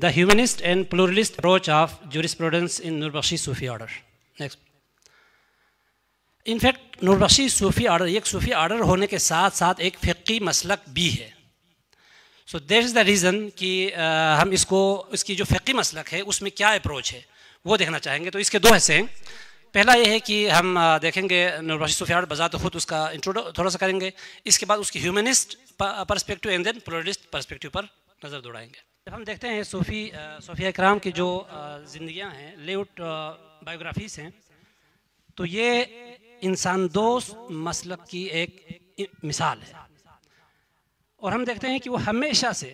the humanist and pluralist approach of jurisprudence in Nurbakhshi Sufi order. Next. In fact Nurbakhshi Sufi order एक Sufi order होने के साथ साथ एक फ़िक्की मसलक भी है so that is the reason कि आ, हम इसको इसकी जो फ़िक्की मसलक है उसमें क्या अप्रोच है वो देखना चाहेंगे तो इसके दो हिस्से हैं पहला ये है कि हम देखेंगे नुरबशी सूफ़ी आर्डर बजा तो खुद उसका इंट्रोडो थोड़ा सा करेंगे इसके बाद उसकी humanist perspective and then pluralist perspective पर नज़र दौड़ाएंगे जब हम देखते हैं सूफ़ी सूफिया कराम की जो ज़िंदियाँ हैं लेआउट बायोग्राफीज़ हैं तो ये इंसान दोस्त मसलक की एक मिसाल है और हम देखते हैं कि वो हमेशा से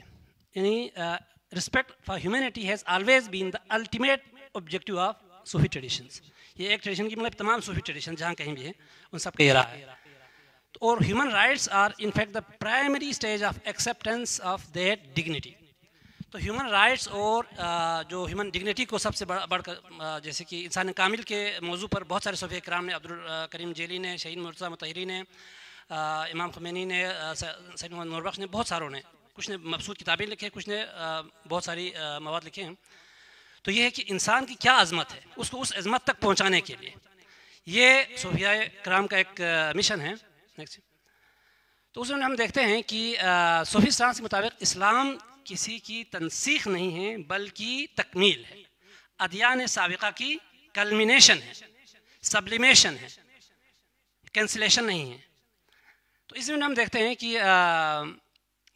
यानी respect for humanity has always been the ultimate objective of Sufi traditions ये एक ट्रेडिशन की मतलब तमाम सूफी ट्रेडिशन जहाँ कहीं भी हैं उन सब का रहा है तो और human rights are in fact the primary stage of acceptance of their dignity तो ह्यूमन राइट्स और uh, जो ह्यूमन डिग्निटी को सबसे बड़ा बढ़कर uh, जैसे कि इंसान कामिल के मौजू पर बहुत सारे सफ़े कराम ने अब्दुल uh, करीम जेली ने शहीद मुर्जा मतहरी ने इमाम खमैनी ने सैद मोहम्मद नूरबख्श ने बहुत सारों ने कुछ ने मबसूद किताबें लिखी हैं कुछ ने बहुत सारी मवाद लिखे हैं तो ये है कि इंसान की क्या अजमत है उसको उस अजमत तक पहुँचाने के लिए ये सोफिया कराम का एक मिशन है नेक्स्ट तो उसमें हम देखते हैं कि सूफी सांस के मुताबिक इस्लाम किसी की तनसीख नहीं है बल्कि तकमील है अदियान सबका की कलमिनेशन है सबलिमेशन है कैंसिलेशन नहीं है तो इसमें हम देखते हैं कि आ,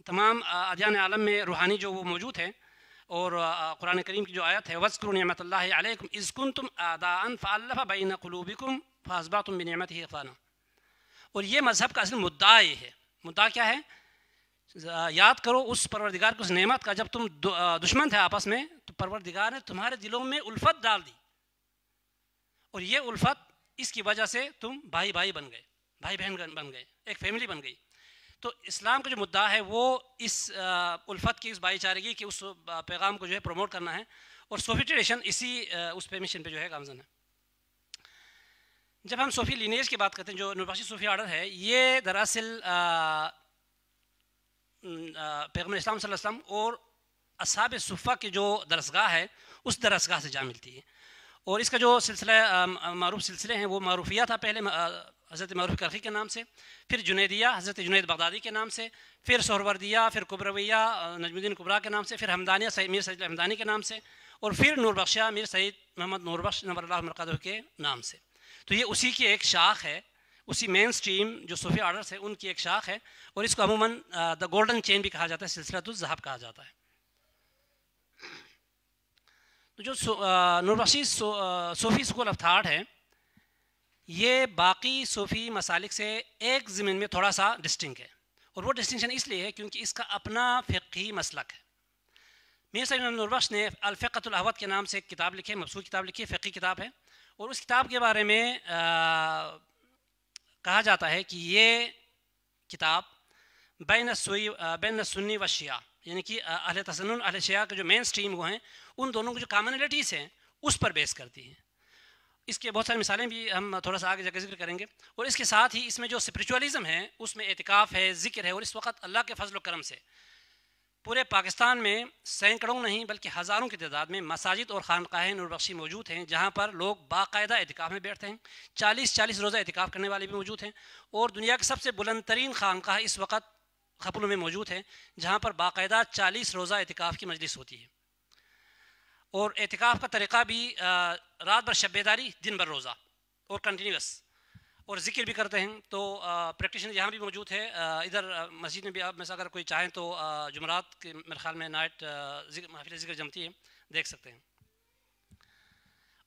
तमाम अदियान आलम में रूहानी जो वो मौजूद हैं और कुरान करीम की जो आयत है वस्कुर नमत अलैक्म तुम आदान फ़ालफ़ा बैन कलूबिकुम फ़ासबा तुम बिनमत ही और ये मज़हब का असल मुद्दा ये है मुद्दा क्या है याद करो उस परवरदिगार की उस नेमत का जब तुम दुश्मन थे आपस में तो परवरदिगार ने तुम्हारे दिलों में उल्फत डाल दी और ये उल्फत इसकी वजह से तुम भाई भाई बन गए भाई बहन बन गए एक फैमिली बन गई तो इस्लाम का जो मुद्दा है वो इस उल्फत की उस भाईचारेगी की उस पैगाम को जो है प्रमोट करना है और सोफिटेशन इसी उस पे मिशन पे जो है गामजन है जब हम सूफी लीनेज की बात करते हैं जो नबाशी सूफी आर्डर है ये दरअसल पैगम इस्लाम वसम और असाब सुफ़ा की जो दरसगाह है उस दरसगाह से जा मिलती है और इसका जो सिलसिला मरूफ सिलसिले हैं वो मरूफिया था पहले हज़रत मरूफ करखी के नाम से फिर जुनेदिया हज़रत जुनेद बगदादी के नाम से फिर शहरवर्दिया फिर कुबरविया नजमुद्दीन कुबरा के नाम से फिर हमदानिया सैद मीर सैद हमदानी के नाम से और फिर नूरबख्शा मीर सैद मोहम्मद नूरबख्श मरकद के नाम से तो ये उसी की एक शाख है उसी मेन स्ट्रीम जो सूफी आर्डर्स है उनकी एक शाख है और इसको अमूमन द गोल्डन चेन भी कहा जाता है जहाब कहा जाता है तो जो Nurbakhshi Sufi school of thought है ये बाकी सूफी मसालिक से एक ज़मीन में थोड़ा सा डिस्टिंग है और वो डिस्टिंगशन इसलिए है क्योंकि इसका अपना फ़िकी मसलक है मीर सैन नूरबश ने अलफ़तुलहवत के नाम से एक किताब लिखी है मबसू किताब लिखी है फ़िकी किताब है और उस किताब के बारे में आ, कहा जाता है कि ये किताब बैन सुई बैन सुन्नी व शिया यानी कि अहल तसन अहल शिया के जो मेन स्ट्रीम वो हैं उन दोनों की जो कामनलिटीज़ हैं उस पर बेस करती हैं इसके बहुत सारी मिसालें भी हम थोड़ा सा आगे जाकर जिक्र करेंगे और इसके साथ ही इसमें जो स्परिचुअलिज़म है उसमें एतिकाफ़ है जिक्र है और इस वक्त अल्लाह के फजल करम से पूरे पाकिस्तान में सैकड़ों नहीं बल्कि हज़ारों की तादाद में मसाजिद और खानकाहें नूरबख्शी मौजूद हैं जहाँ पर लोग बाकायदा एहतिकाफ़ में बैठते हैं चालीस चालीस रोज़ा एहतिकाफ़ करने वाले भी मौजूद हैं और दुनिया के सबसे बुलंद तरीन खानकाह इस वक्त खपलों में मौजूद है जहाँ पर बाकायदा चालीस रोज़ा एहतिकाफ़ की मजलिस होती है और एहतिकाफ़ का तरीक़ा भी रात भर शबेदारी दिन भर रोज़ा और कंटिन्यूस और जिक्र भी करते हैं तो प्रैक्टिशनर यहाँ भी मौजूद है इधर मस्जिद में भी आप में अगर कोई चाहें तो जुमरात के मेरे ख्याल में नाइट महफिल जिक्र जमती है देख सकते हैं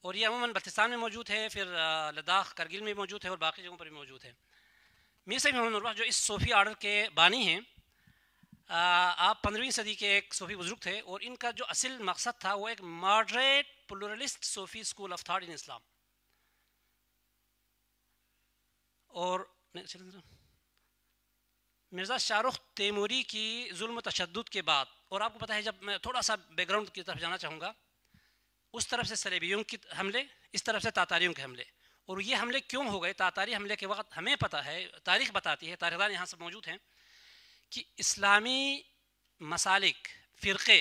और ये अमूमन बल्तिस्तान में मौजूद है फिर लद्दाख करगिल में मौजूद है और बाकी जगहों पर भी मौजूद है मीर मोहम्मद जो इस सूफ़ी आर्डर के बानी हैं आप पंद्रहवीं सदी के एक सूफ़ी बुज़ुर्ग थे और इनका जो असल मकसद था वो एक moderate pluralist Sufi school of thought in Islam और मिर्ज़ा शाहरुख तैमूरी की जुल्म तशद के बाद और आपको पता है जब मैं थोड़ा सा बैकग्राउंड की तरफ जाना चाहूँगा उस तरफ से सलेबियों के हमले इस तरफ से तातारियों के हमले और ये हमले क्यों हो गए तातारी हमले के वक्त हमें पता है तारीख बताती है तारीखदान यहाँ से मौजूद हैं कि इस्लामी मसालिक फ़िरक़े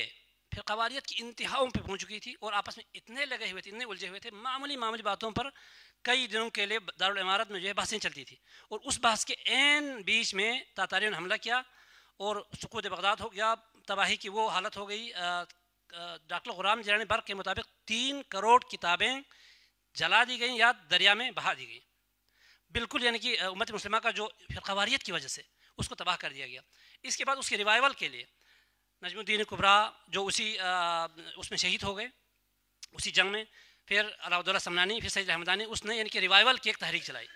फिर कवालियत की इंतहाओं पर पहुँच चुकी थी और आपस में इतने लगे हुए थे इतने उलझे हुए थे मामूली मामूली बातों पर कई दिनों के लिए दारुल इमारत में जो है बहसें चलती थी और उस बहस के एन बीच में तातारियों ने हमला किया और सुकूत बगदाद हो गया तबाही की वो हालत हो गई डॉक्टर गुराम जरानी बर्ग के मुताबिक तीन करोड़ किताबें जला दी गई या दरिया में बहा दी गई बिल्कुल यानी कि उम्मत मुस्लिमा का जो फिर कवारीत की वजह से उसको तबाह कर दिया गया इसके बाद उसके रिवाइवल के लिए नजमुद्दीन कुबरा जो उसी उसमें शहीद हो गए उसी जंग में फिर अलाउद्दौला समनानी फिर सईद अहमदानी उसने यानी कि रिवाइवल की एक तहरीक चलाई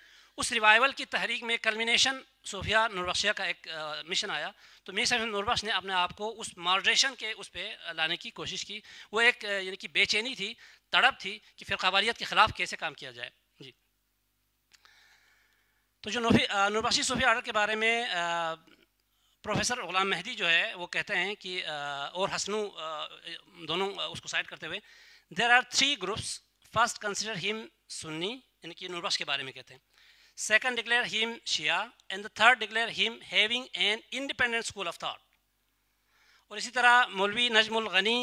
उस रिवाइवल की तहरीक में कलमिनेशन सोफिया नूरबख्शिया का एक आ, मिशन आया तो मीर सैफ नूरबख्श ने अपने आप को उस मॉडरेशन के उस पर लाने की कोशिश की वो एक यानी कि बेचैनी थी तड़प थी कि फिर कबालियत के ख़िलाफ़ कैसे काम किया जाए जी तो जो नूरबख्शी सोफिया आर्डर के बारे में आ, प्रोफेसर गुलाम मेहदी जो है वो कहते हैं कि और हसनू दोनों उसको साइड करते हुए there are three groups first consider him Sunni यानी कि नूरबख्श के बारे में कहते हैं second declare him Shia and the third declare him having an independent school of thought और इसी तरह Maulvi Najmul Gani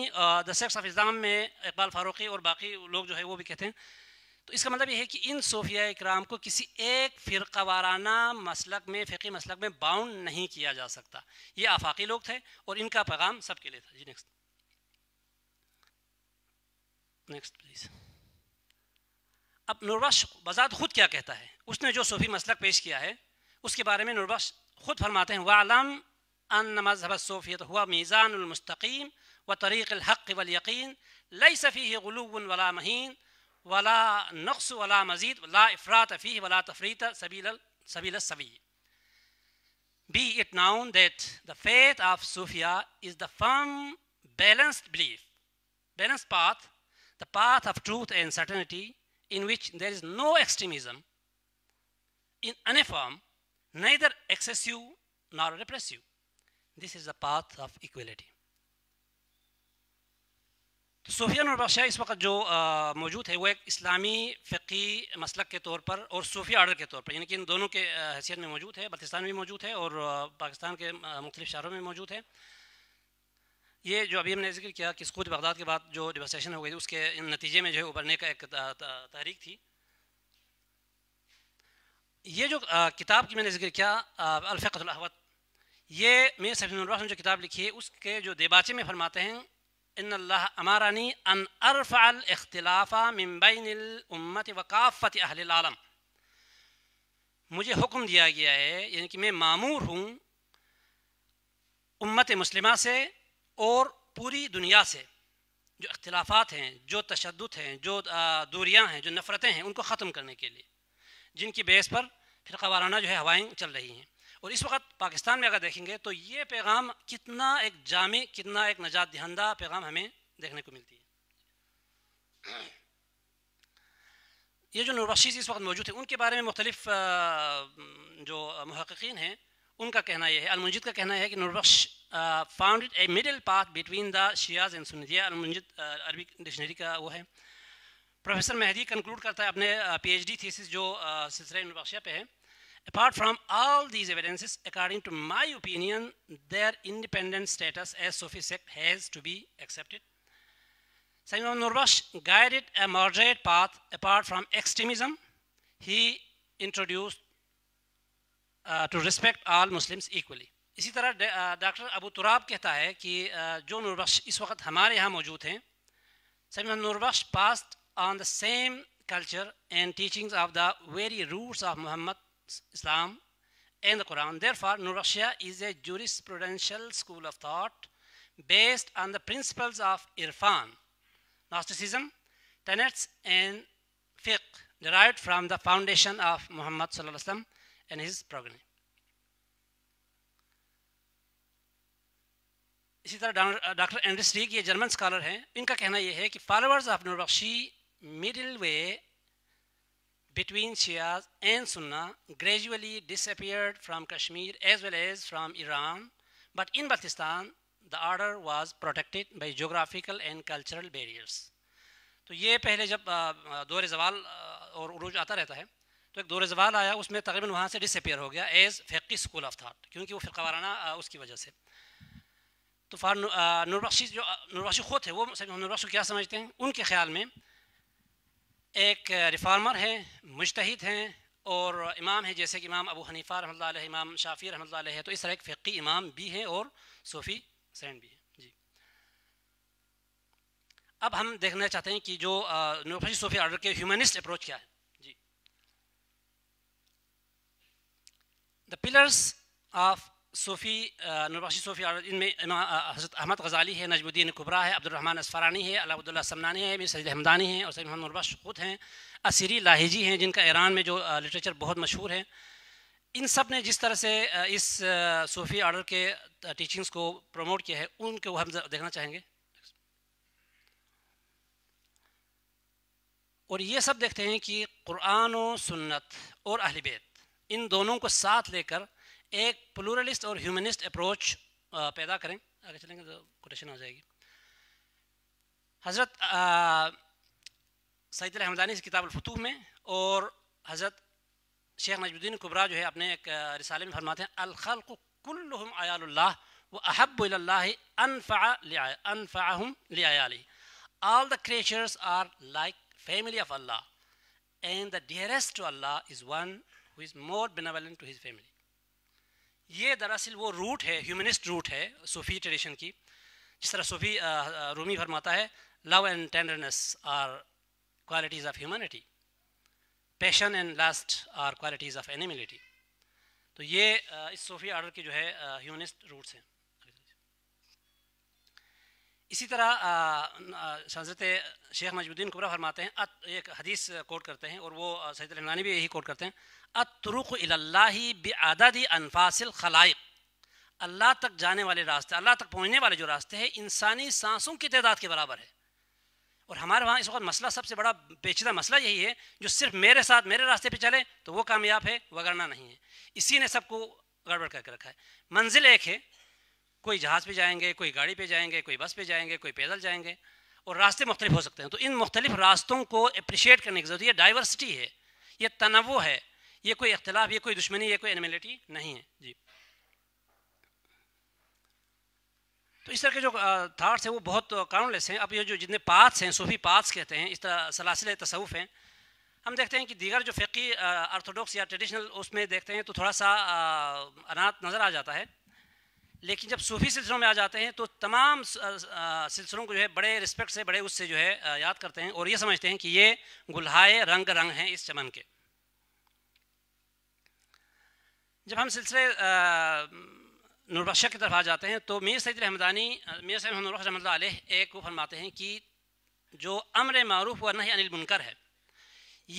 the sects of Islam में इकबाल फारूकी और बाकी लोग जो है वो भी कहते हैं तो इसका मतलब यह है कि इन सूफिया इक्राम को किसी एक फ़िरका वाराना मसलक में फ़िकी मसलक में बाउंड नहीं किया जा सकता ये आफाकी लोग थे और इनका पैगाम सबके लिए था जी नेक्स्ट नेक्स्ट प्लीज़ अब नूरबश बजात खुद क्या कहता है उसने जो सूफी मसलक पेश किया है उसके बारे में नुरबश खुद फरमाते हैं वालम अन मजहब सूफियत हुआ मीज़ानमस्तकीम व तरीक़ल हक़ यकीन लई सफ़ी गलूबन वला महीन ولا نقص ولا مزيد لا إفراط فيه ولا تفريط سبيل سبيل Be it known that the faith of Sufia is the firm, balanced belief, balanced path, the path of truth and certainty, in which there is no extremism, in any form, neither excessive nor repressive. This is the path of equality. सूफिया और बख्शिया इस वक्त जो मौजूद है वो एक इस्लामी फ़िकी मसलक के तौर पर और सूफिया आर्डर के तौर पर यानी कि इन दोनों के हैसियत में मौजूद है बल्तिस्तान में मौजूद है और पाकिस्तान के मुख्तलिफ शहरों में मौजूद है ये जो अभी हमने जिक्र किया कि स्कूल बगदाद के बाद जो डिवास्टेशन हो गई थी उसके नतीजे में जो है उबरने का एक तहरीक थी ये जो किताब की मैंने जिक्र किया अलफ़त ये मेरे सफी ने जो किताब लिखी है उसके जो देबाचे में फरमाते हैं इन अमारानी अन अरफ़ अल अख्तिलाफ़ा मिम्बिनमत मुझे हुक्म दिया गया है यानी कि मैं मामूर हूँ उम्मत मुस्लिमा से और पूरी दुनिया से जो अख्तिलाफ़ात हैं जो तशद हैं जो दूरियाँ हैं जो नफ़रतें हैं उनको ख़त्म करने के लिए जिनकी बेस पर फिर वाराना जो है हवाएँ चल रही हैं और इस वक्त पाकिस्तान में अगर देखेंगे तो ये पैगाम कितना एक जामी कितना एक नजात दहंदा पैगाम हमें देखने को मिलती है ये जो नूरशीस इस वक्त मौजूद है उनके बारे में मुख्तलिफ जो महक्कीन हैं उनका कहना यह है अलमजिद का कहना है कि Nurbakhsh found a middle path between the Shias and Sunnis अलमुंजिद अरबी डिक्शनरी का वो है प्रोफेसर मेहदी कंक्लूड करता है अपने पी एच डी थीसिस जो सिलसिला नुरबशिया पे है Apart from all these evidences, according to my opinion, their independent status as Sufi sect has to be accepted. Sayyid Nurbash guided a moderate path apart from extremism. He introduced uh, to respect all Muslims equally. इसी तरह doctor Abu तुराब कहता है कि uh, जो नूरबख्श इस वक्त हमारे यहाँ मौजूद हैं सभी Nurbakhsh passed on the same culture and teachings of the very roots of Muhammad Islam and the Quran. Therefore, New Russia is a jurisprudential school of thought based on the principles of Irfan, Gnosticism, tenets, and fiqh derived from the foundation of Muhammad and his progeny. इसी तरह doctor Andreas Rieck ये German scholar हैं इनका कहना यह है कि followers of Nurbakhshi middle way between Shias and Sunnah gradually disappeared from Kashmir as well as from Iran, but in Baltistan the order was protected by geographical and cultural barriers. तो ये पहले जब दौर जवाल और उरूज आता रहता है तो एक दौर जवाल आया उसमें तकरीबन वहाँ से डिसअपेयर हो गया एज फेकी स्कूल ऑफ थाट क्योंकि वो फ़िरका वाराना उसकी वजह से तो फार नूरबख्शी जो नूरबख्शी खुद है वो नूरबख्शी क्या समझते हैं उनके ख्याल में एक रिफार्मर हैं मुश्तद हैं और इमाम हैं जैसे कि इमाम अबू हनीफ़ा रहमत इमाम शाफ़ी रहमत है तो इस तरह एक फ़िकी इमाम भी हैं और सूफ़ी सैन भी हैं जी अब हम देखना चाहते हैं कि जो नोफी सूफ़ी आर्डर के ह्यूमनिस्ट अप्रोच क्या है जी the pillars of Sufi Nurbakhshi Sufi इनमें हज़रत अहमद गज़ाली है नजमुद्दीन कुबरा है अब्दुलरहमान असफ़रानी है अलाउद्दुल्ला समनानी है मीर सजद हमदानी हैं और सईद मोहम्मद नूरबख्श खुद हैं असरी लाहिजी हैं जिनका ईरान में जो लिटरेचर बहुत मशहूर है इन सब ने जिस तरह से इस सूफ़ी आर्डर के टीचिंग्स को प्रमोट किया है उनको हम देखना चाहेंगे और ये सब देखते हैं कि कुरान सुन्नत और अहलबेत इन दोनों को साथ लेकर एक प्लूरलिस्ट और ह्यूमनिस्ट अप्रोच uh, पैदा करें आगे चलेंगे तो कोटेशन हो जाएगी हज़रत uh, सईद हमदानी की किताब फतूह में और हज़रत शेख नजमुद्दीन कुबरा जो है अपने एक uh, रिसाले में फरमाते हैं अलखल कुल्लुम आयाल्ला व अहबल्ला अनफ़ा अनफ़ाहम लियाली all the creatures are like family of Allah and the dearest to Allah is one who is more benevolent to his family ये दरअसल वो रूट है ह्यूमनिस्ट रूट है सूफी ट्रेडिशन की जिस तरह सूफी रूमी फरमाता है love and tenderness are qualities of humanity passion and lust are qualities of animality तो ये इस सूफी आर्डर की जो है ह्यूमनिस्ट रूट्स हैं इसी तरह हजरत शेख मजबुद्दीन कुबरा फरमाते हैं एक हदीस कोट करते हैं और वो सैद रहमानी भी यही कोट करते हैं अतरुक अल्लाही बेआदद अनफासिल खलाइक अल्लाह तक जाने वाले रास्ते अल्लाह तक पहुँचने वाले जो रास्ते हैं इंसानी सांसों की तादाद के बराबर है और हमारे वहाँ इस वक्त मसला सबसे बड़ा पेचीदा मसला यही है जो सिर्फ मेरे साथ मेरे रास्ते पर चले तो वो कामयाब है वगरना नहीं है इसी ने सबको गड़बड़ करके रखा है मंजिल एक है कोई जहाज़ पर जाएंगे कोई गाड़ी पर जाएंगे कोई बस पर जाएंगे कोई पैदल जाएंगे और रास्ते मुख्तलिफ हो सकते हैं तो इन मुख्तलिफ रास्तों को अप्रिशिएट करने की ज़रूरत है डाइवर्सिटी है ये तनवो है ये कोई इख्तलाफ ये कोई दुश्मनी ये कोई एनिमिलिटी नहीं है जी तो इस तरह के जो थाट्स हैं वो बहुत कानूनलेस हैं अब ये जो जितने पाथ्स हैं सूफी पाथ्स कहते हैं इस तरह सलासिल तसवुफ़ हैं हम देखते हैं कि दीगर जो फ़िकी आर्थोडॉक्स या ट्रेडिशनल उसमें देखते हैं तो थोड़ा सा अनाथ नज़र आ जाता है लेकिन जब सूफी सिलसिलों में आ जाते हैं तो तमाम सिलसिलों को जो है बड़े रिस्पेक्ट से बड़े उससे जो है याद करते हैं और ये समझते हैं कि ये गुल्हाए रंग रंग हैं इस चमन के जब हम सिलसिले नूरबख्शा की तरफ आ जाते हैं तो मीर सैद रहमदानी मीर सैद नूरबख्श रहमत एक को फरमाते हैं कि जो अमर मरूफ व नहीं अनिल बुनकर है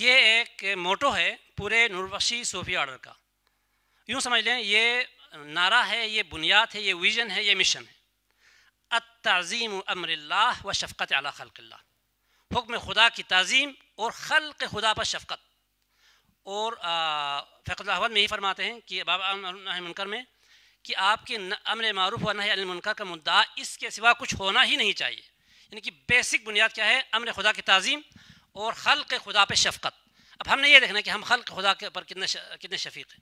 ये एक मोटो है पूरे नूरबख्शी सूफी आर्डर का यूँ समझ लें ये नारा है ये बुनियाद है ये विजन है ये मिशन है अतज़ीम अमर व शफ़क़त अला खलकल्ला हुक्म खुदा की तज़ीम और खल खुदा पर शफ़क़त और अहमद में ही फरमाते हैं कि बाबा मुनकर में कि आपके अमन मरूफ व नाह मुनकर का मुद्दा इसके सिवा कुछ होना ही नहीं चाहिए यानी कि बेसिक बुनियाद क्या है अमन खुदा की तज़ीम और खल खुदा पर शफ़क़त अब हमने ये देखना है कि हम खल खुदा के पर कितने कितने शफीक हैं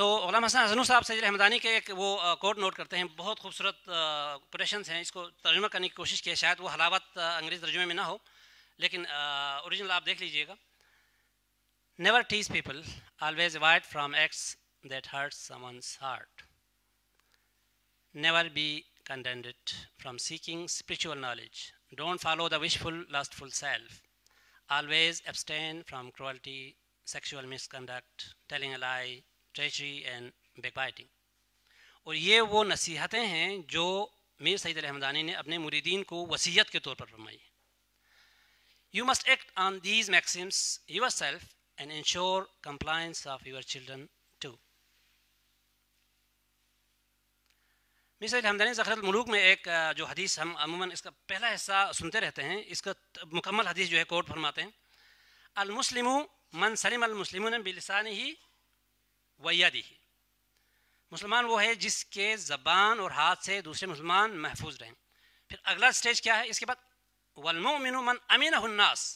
तो गुलाम हसन हसनू साहब सजल हमदानी के एक वो कोड नोट करते हैं बहुत खूबसूरत कोटेशन हैं इसको तर्जुमा करने की कोशिश की है शायद वो हलावत अंग्रेज़ तर्जुमे में ना हो लेकिन औरिजिनल आप देख लीजिएगा never tease people always avoid from acts that hurt someone's heart never be contented from seeking spiritual knowledge don't follow the wishful lustful self always abstain from cruelty, sexual misconduct telling a lie treachery and backbiting और ये वो नसीहतें हैं जो मीर सईद हमदानी ने अपने मुरीदीन को वसीयत के तौर पर फरमाई you must act on these maxims yourself and ensure compliance of your children to Mir Syed Hamdani जखरत मलूक में एक जो हदीस हम अमूमन इसका पहला हिस्सा सुनते रहते हैं इसका मुकम्मल हदीस जो है कोर्ट फरमाते हैं अलमुसलिम मन सलीम अलमुसलिम बिलसानी ही वैदी मुसलमान वो है जिसके ज़बान और हाथ से दूसरे मुसलमान महफूज रहें फिर अगला स्टेज क्या है इसके बाद वलमोमिन मन अमीन हन्नास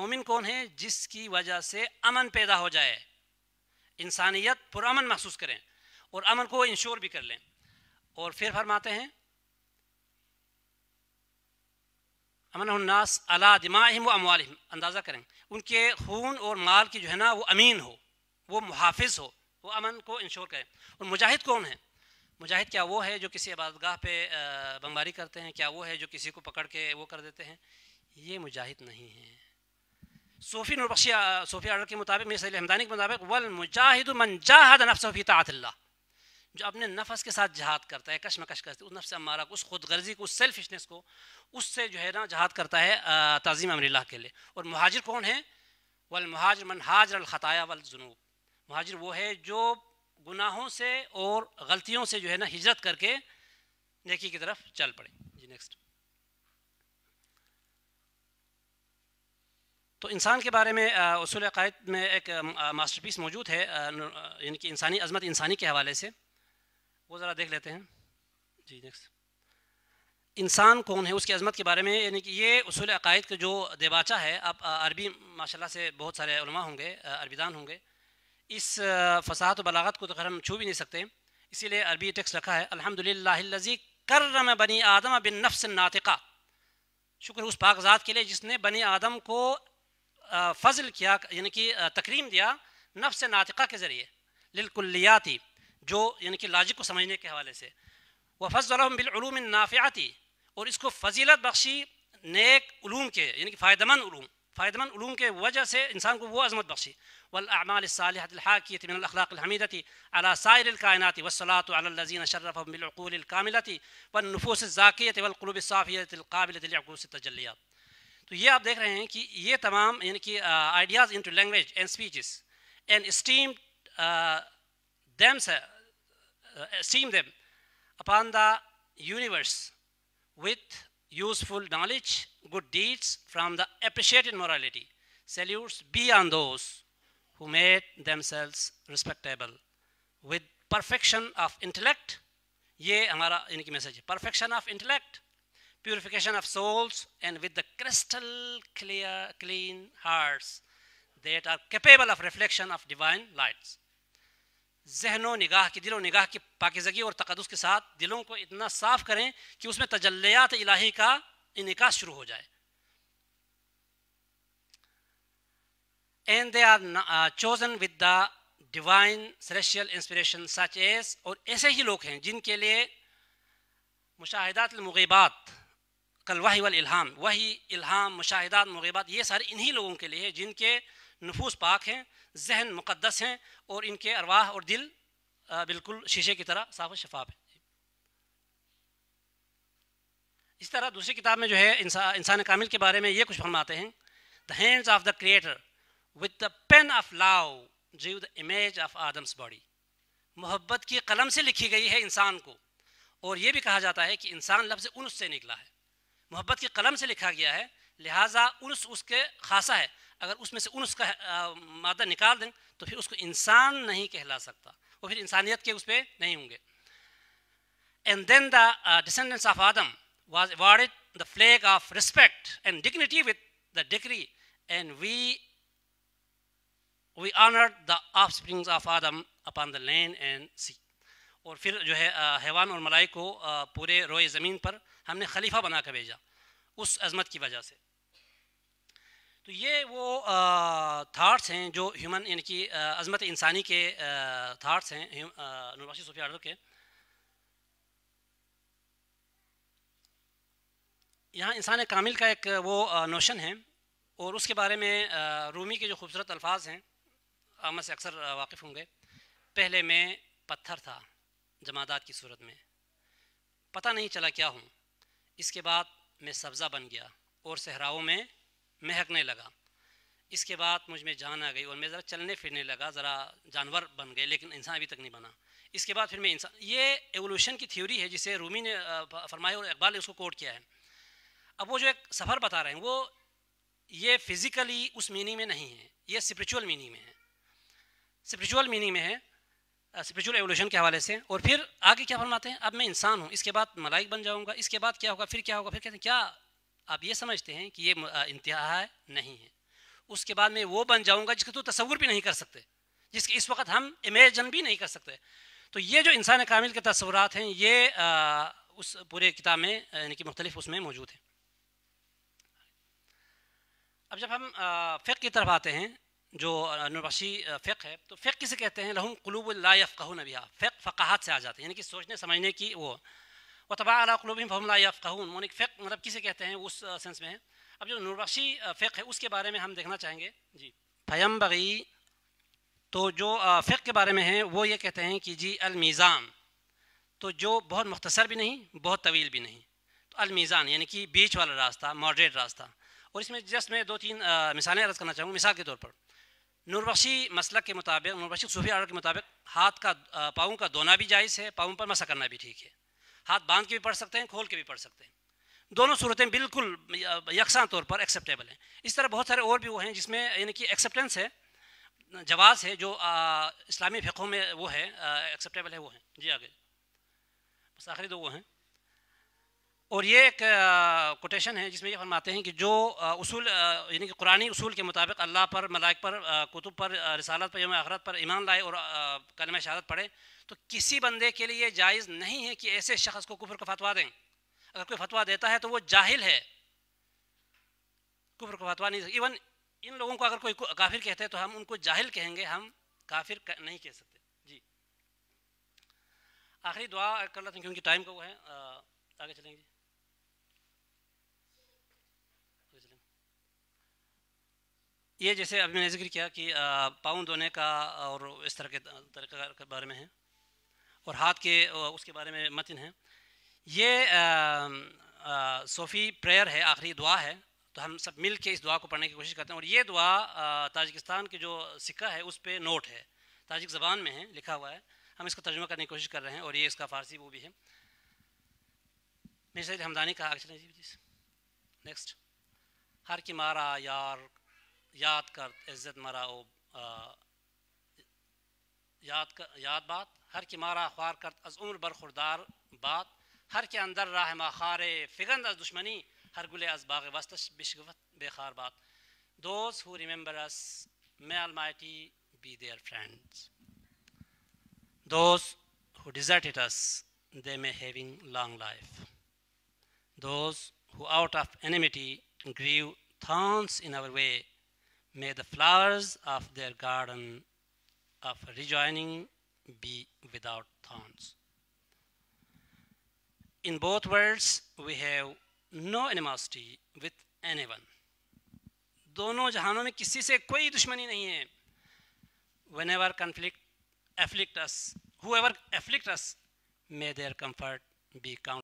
मोमिन कौन है जिसकी वजह से अमन पैदा हो जाए इंसानियत पुरान महसूस करें और अमन को इंश्योर भी कर लें और फिर फरमाते हैं अमन उन्नास अला दिमाहिम व अमवालिम अंदाज़ा करें उनके खून और माल की जो है ना वो अमीन हो वो मुहाफ़ हो वो अमन को इंश्योर करें और मुजाहिद कौन है मुजाहिद क्या वो है जो किसी आबादगाह पे बमबारी करते हैं क्या वो है जो किसी को पकड़ के वो कर देते हैं ये मुजाहिद नहीं है सूफी नूरबख्शी सूफी आर्डर के मुताबिक मिसल हमदानी के मुताबिक वल मुजाहिद मन जाहद नफसफ़ी तातल्ला जो अपने नफस के साथ जहाद करता है कशमकश करते है उस नफ्स हमारा को उस खुद गर्जी को उस सेल्फिशनेस को उससे जो है ना जहाद करता है तज़ीम अमरीला के लिए और महाजिर कौन है वल महाजर मन हाजर अलखताया वल जुनूब महाजिर वो है जो गुनाहों से और गलतियों से जो है ना हिजरत करके नेकी की तरफ चल पड़े जी नेक्स्ट तो इंसान के बारे में असूल अकायद में एक मास्टरपीस मौजूद है यानी कि इंसानी अजमत इंसानी के हवाले से वो ज़रा देख लेते हैं जी नेक्स्ट इंसान कौन है उसकी अजमत के बारे में यानी कि ये असूल अकायद का जो देबाचा है आप अरबी माशाल्लाह से बहुत सारे होंगे अरबीदान होंगे इस फसाहत बलागत को तो खैर हम छू भी नहीं सकते इसीलिए अरबी टेक्स रखा है अलहमदिल्लाजी करम बनी आदम बिन नफ्स नातिका शुक्र उस पाकजात के लिए जिसने बनी आदम को फजल किया यानी कि तकरीम दिया नफ्स नातिका के ज़रिए लिलकुल्लियाती जो यानी कि लाजिक को समझने के हवाले से वह फजल बिलूम नाफ़ियाती और इसको फजीलत बख्शी नेकूम के यानी कि फ़ायदेमंदूम فيضمن علوم کے وجہ سے انسان کو وہ عظمت بخشی والأعمال الصالحة الحاكية من الأخلاق الحميدة على سائر الكائنات والصلاة على الذين شرفهم بالعقول الكاملة والنفوس الزاكية والقلوب الصافية القابلة لعكوس التجليات तो ये आप देख रहे हैं कि ये तमाम यानी कि ideas into language and speeches and steam them steam them upon the universe with useful knowledge good deeds from the appreciated morality. Salutes be on those who made themselves respectable with perfection of intellect. ye हमारा इनकी message perfection of intellect purification of souls and with the crystal clear clean hearts that are capable of reflection of divine lights ज़हनों निगाह की दिलों निगाह की पाकिजगी और तकदस के साथ दिलों को इतना साफ करें कि उसमें तजल्लियात इलाही का इनका शुरू हो जाए and they are chosen with the divine celestial inspiration such as और ऐसे ही लोग हैं जिनके लिए मुशाहदात कल वही वाल इल्हाम वही इल्हाम मुशाहदात मुगीबात ये सारे इन्हीं लोगों के लिए है जिनके नफूस पाक हैं जहन मुक़दस हैं और इनके अरवाह और दिल uh, बिल्कुल शीशे की तरह साफ शफाफ है इस तरह दूसरी किताब में जो है इंसान कामिल के बारे में ये कुछ फरमाते हैं the hands of the creator with the pen of love gave the image of Adam's body मोहब्बत की कलम से लिखी गई है इंसान को और ये भी कहा जाता है कि इंसान लफ्ज़ उनस से निकला है मोहब्बत की कलम से लिखा गया है लिहाजा उनस उसके खासा है अगर उसमें से उनस का मादा निकाल दें तो फिर उसको इंसान नहीं कहला सकता वो फिर इंसानियत के उस पर नहीं होंगे and then the descendants of Adam was awarded the flag of respect and dignity with the decree, and we we honored the offspring of Adam upon the land and sea. और फिर जो है हैवान और मलाई को पूरे रोए ज़मीन पर हमने खलीफा बना कर भेजा उस अजमत की वजह से तो ये वो थाट्स हैं जो ह्यूमन यानी कि अजमत इंसानी के थाट्स हैं नवासी सूफी आर्डर के यहाँ इंसान कामिल का एक वो नोशन है और उसके बारे में रूमी के जो खूबसूरत अल्फाज हैं आमद से अक्सर वाकिफ़ होंगे पहले मैं पत्थर था जमादात की सूरत में पता नहीं चला क्या हूँ इसके बाद मैं सब्ज़ा बन गया और सहराओं में महकने लगा इसके बाद मुझ में जान आ गई और मैं ज़रा चलने फिरने लगा ज़रा जानवर बन गए लेकिन इंसान अभी तक नहीं बना इसके बाद फिर मैं इंसान ये एवोल्यूशन की थ्योरी है जिसे रूमी ने फरमाया और इकबाल ने उसको कोट किया है अब वो जो एक सफ़र बता रहे हैं वो ये फिज़िकली उस मीनिंग में नहीं है ये स्परिचुअल मीनिंग में है स्परिचुअल मीनिंग में है स्परिचुअल एवोल्यूशन के हवाले से और फिर आगे क्या फरमाते हैं अब मैं इंसान हूँ इसके बाद मलाइक बन जाऊँगा इसके बाद क्या होगा फिर क्या होगा फिर कहते हैं क्या आप ये समझते हैं कि ये इंतहा है नहीं है उसके बाद मैं वो बन जाऊँगा जिसका तो तस्वुर भी नहीं कर सकते जिसके इस वक्त हम इमेजन भी नहीं कर सकते तो ये जो इंसान कामिल के तस्वुरात हैं ये आ, उस पूरे किताब में यानी कि मुख्तलिफ उसमें मौजूद हैं अब जब हम फ़िक की तरफ आते हैं जो नवाशी फ़िक है तो फ़िक किसे कहते हैं लहुम कुलूब लायफ़ कहू नबिया फ़िक फ़काहत से आ जाते हैं यानी कि सोचने समझने की वो व तबा अलाकलूब फहम लायफ़ कहून मोनिक फ़िक मतलब किसे कहते हैं उस सेंस में है अब जो नवाशी फ़िक है उसके बारे में हम देखना चाहेंगे जी फ़यम बगी तो जो फ़िक के बारे में है वो ये कहते हैं कि जी अलमीज़ान तो जो बहुत मुख्तसर भी नहीं बहुत तवील भी नहीं तो अलमीज़ान यानी कि बीच वाला रास्ता मॉडरेट रास्ता और इसमें जस्ट मैं दो तीन मिसालें अर्ज करना चाहूँगा मिसाल के तौर पर नूरबख्शी मसलक के मुताबिक नूरबख्शी सूफी आर्डर के मुताबिक हाथ का पाँव का धोना भी जायज़ है पाँव पर मसा करना भी ठीक है हाथ बांध के भी पढ़ सकते हैं खोल के भी पढ़ सकते हैं दोनों सूरतें बिल्कुल यकसा तौर पर एक्सेप्टेबल हैं इस तरह बहुत सारे और भी वो हैं जिसमें यानी कि एक्सेप्टेंस है जवाब है जो आ, इस्लामी फ़िकों में वो है एक्सेप्टेबल है वो हैं जी आगे बस आखिरी दो वो हैं और ये एक कोटेशन है जिसमें ये फरमाते हैं कि जो उसूल यानी कि कुरानी उसूल के मुताबिक अल्लाह पर मलाइक पर कुतुब पर रिसालत पर यम आखरत पर ईमान लाए और कलम शहादत पढ़े तो किसी बंदे के लिए जायज़ नहीं है कि ऐसे शख्स को कुफर का फतवा दें अगर कोई फतवा देता है तो वो जाहिल है कुफर का फतवा नहीं इवन इन लोगों को अगर कोई काफिर कहते हैं तो हम उनको जाहिल कहेंगे हम काफिर नहीं कह सकते जी आखिरी दुआ कर लेते हैं क्योंकि टाइम का वो है आगे चलेंगे ये जैसे अभी मैंने जिक्र किया कि पाँव धोने का और इस तरह के तरीका के बारे में है और हाथ के उसके बारे में मतन है ये सोफ़ी प्रेयर है आखिरी दुआ है तो हम सब मिल के इस दुआ को पढ़ने की कोशिश करते हैं और ये दुआ ताजिकिस्तान के जो सिक्का है उस पर नोट है ताजिक ज़बान में है लिखा हुआ है हम इसका तर्जुमा करने की कोशिश कर रहे हैं और ये इसका फ़ारसी वो भी है मेरे हमदानी का आगे चलें जी नेक्स्ट हर की मारा यार याद कर इज्जत मरा ओ याद कर, याद बात हर की मारा ख्वार कर अज उम्र बरखुरदार बात हर के अंदर राह मा खारे फिगंद अज दुश्मनी हर गुल अज बाग वस्त बिशगवत बेखार बात दोस्त who remember us may mighty be their friends those who deserted us they may having long life दोस्त who out of enmity grieve thorns in our way May the flowers of their garden of rejoining be without thorns. In both worlds, we have no animosity with anyone. दोनों जहानों में किसी से कोई दुश्मनी नहीं है Whenever conflict afflict us, whoever afflict us, may their comfort be counted.